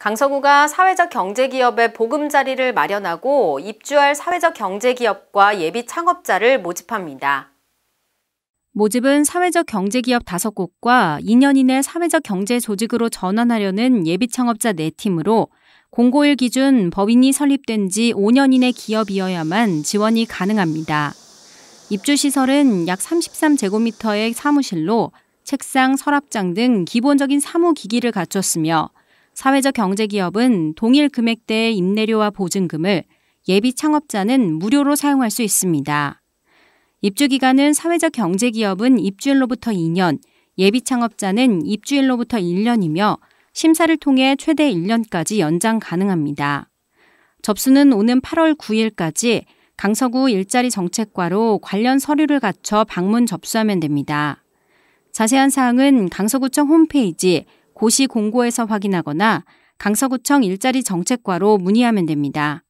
강서구가 사회적 경제기업의 보금자리를 마련하고 입주할 사회적 경제기업과 예비 창업자를 모집합니다. 모집은 사회적 경제기업 5곳과 2년 이내 사회적 경제 조직으로 전환하려는 예비 창업자 4팀으로 공고일 기준 법인이 설립된 지 5년 이내 기업이어야만 지원이 가능합니다. 입주시설은 약 33제곱미터의 사무실로 책상, 서랍장 등 기본적인 사무기기를 갖췄으며 사회적 경제기업은 동일 금액대의 임대료와 보증금을 예비 창업자는 무료로 사용할 수 있습니다. 입주기간은 사회적 경제기업은 입주일로부터 2년, 예비 창업자는 입주일로부터 1년이며 심사를 통해 최대 1년까지 연장 가능합니다. 접수는 오는 8월 9일까지 강서구 일자리 정책과로 관련 서류를 갖춰 방문 접수하면 됩니다. 자세한 사항은 강서구청 홈페이지 고시 공고에서 확인하거나 강서구청 일자리 정책과로 문의하면 됩니다.